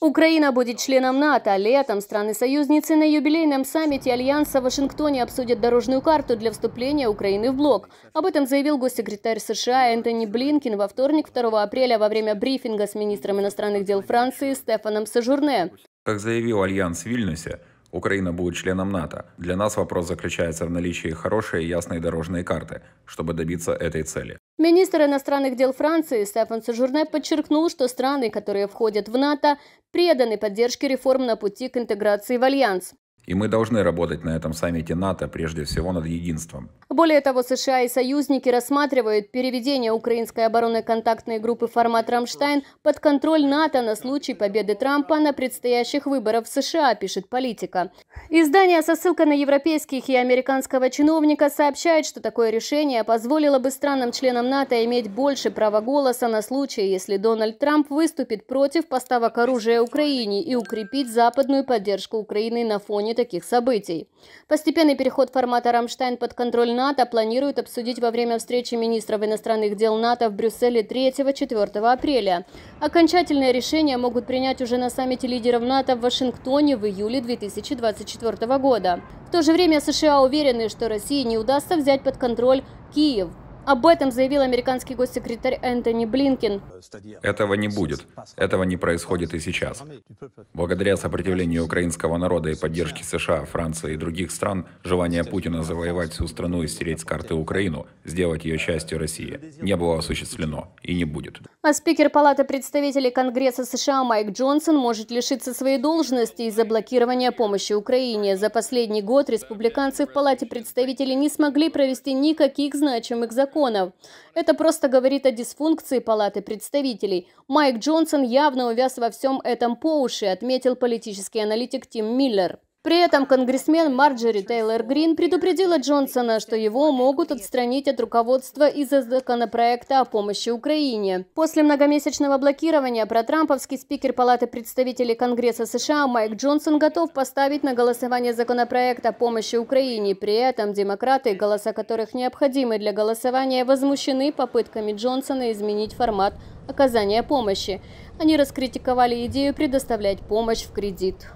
Украина будет членом НАТО. Летом страны-союзницы на юбилейном саммите Альянса в Вашингтоне обсудят дорожную карту для вступления Украины в блок. Об этом заявил госсекретарь США Энтони Блинкин во вторник 2 апреля во время брифинга с министром иностранных дел Франции Стефаном Сажурне. Как заявил Альянс в Вильнюсе, Украина будет членом НАТО. Для нас вопрос заключается в наличии хорошей и ясной дорожной карты, чтобы добиться этой цели. Министр иностранных дел Франции Стефан Сажурне подчеркнул, что страны, которые входят в НАТО, преданы поддержке реформ на пути к интеграции в Альянс. И мы должны работать на этом саммите НАТО прежде всего над единством. Более того, США и союзники рассматривают переведение украинской оборонной контактной группы формат «Рамштайн» под контроль НАТО на случай победы Трампа на предстоящих выборах в США, пишет политика. Издание со ссылкой на европейских и американского чиновника сообщает, что такое решение позволило бы странам-членам НАТО иметь больше права голоса на случай, если Дональд Трамп выступит против поставок оружия Украине и укрепить западную поддержку Украины на фоне продолжение таких событий. Постепенный переход формата «Рамштайн» под контроль НАТО планируют обсудить во время встречи министров иностранных дел НАТО в Брюсселе 3-4 апреля. Окончательное решение могут принять уже на саммите лидеров НАТО в Вашингтоне в июле 2024 года. В то же время США уверены, что России не удастся взять под контроль Киев. Об этом заявил американский госсекретарь Энтони Блинкин. Этого не будет. Этого не происходит и сейчас. Благодаря сопротивлению украинского народа и поддержке США, Франции и других стран, желание Путина завоевать всю страну и стереть с карты Украину, сделать ее частью России, не было осуществлено и не будет. А спикер Палаты представителей Конгресса США Майк Джонсон может лишиться своей должности из-за блокирования помощи Украине. За последний год республиканцы в Палате представителей не смогли провести никаких значимых законов законов. Это просто говорит о дисфункции Палаты представителей. Майк Джонсон явно увяз во всем этом по уши, отметил политический аналитик Тим Миллер. При этом конгрессмен Марджери Тейлор Грин предупредила Джонсона, что его могут отстранить от руководства из-за законопроекта о помощи Украине. После многомесячного блокирования протрамповский спикер Палаты представителей Конгресса США Майк Джонсон готов поставить на голосование законопроект о помощи Украине. При этом демократы, голоса которых необходимы для голосования, возмущены попытками Джонсона изменить формат оказания помощи. Они раскритиковали идею предоставлять помощь в кредит.